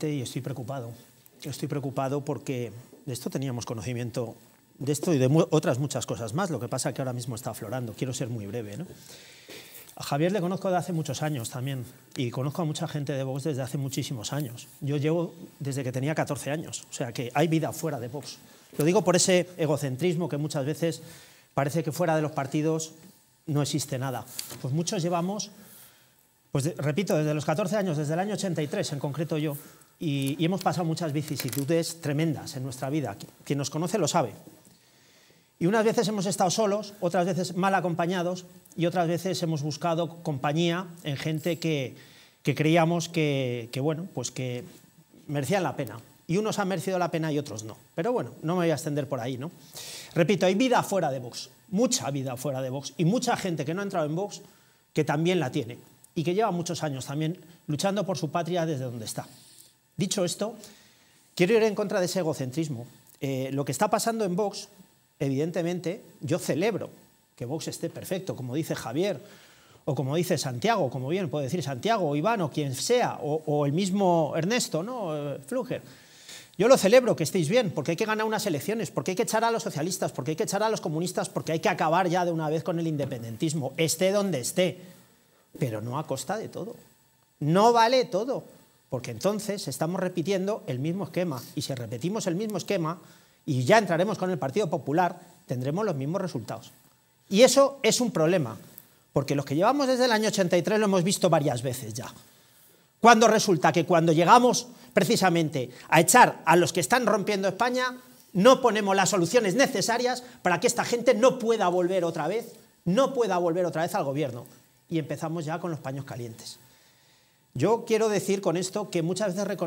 Y estoy preocupado. Estoy preocupado porque de esto teníamos conocimiento, de esto y de otras muchas cosas más. Lo que pasa es que ahora mismo está aflorando. Quiero ser muy breve. ¿no? A Javier le conozco de hace muchos años también y conozco a mucha gente de Vox desde hace muchísimos años. Yo llevo desde que tenía 14 años. O sea que hay vida fuera de Vox. Lo digo por ese egocentrismo que muchas veces parece que fuera de los partidos no existe nada. Pues muchos llevamos pues repito, desde los 14 años, desde el año 83 en concreto yo, y, hemos pasado muchas vicisitudes tremendas en nuestra vida. Quien nos conoce lo sabe. Y unas veces hemos estado solos, otras veces mal acompañados y otras veces hemos buscado compañía en gente que, creíamos que, bueno, pues que merecían la pena. Y unos han merecido la pena y otros no. Pero bueno, no me voy a extender por ahí, ¿no? Repito, hay vida fuera de Vox, mucha vida fuera de Vox y mucha gente que no ha entrado en Vox que también la tiene y que lleva muchos años también luchando por su patria desde donde está. Dicho esto, quiero ir en contra de ese egocentrismo. Eh, lo que está pasando en Vox, evidentemente, yo celebro que Vox esté perfecto, como dice Javier, o como dice Santiago, como bien puede decir Santiago, o Iván, o quien sea, o, el mismo Ernesto, ¿no? Eh, Fluger. Yo lo celebro que estéis bien, porque hay que ganar unas elecciones, porque hay que echar a los socialistas, porque hay que echar a los comunistas, porque hay que acabar ya de una vez con el independentismo, esté donde esté pero no a costa de todo. No vale todo, porque entonces estamos repitiendo el mismo esquema. Y si repetimos el mismo esquema, y ya entraremos con el Partido Popular, tendremos los mismos resultados. Y eso es un problema, porque los que llevamos desde el año 83 lo hemos visto varias veces ya. Cuando resulta que cuando llegamos precisamente a echar a los que están rompiendo España, no ponemos las soluciones necesarias para que esta gente no pueda volver otra vez, no pueda volver otra vez al gobierno y empezamos ya con los paños calientes. Yo quiero decir con esto que muchas veces reconocemos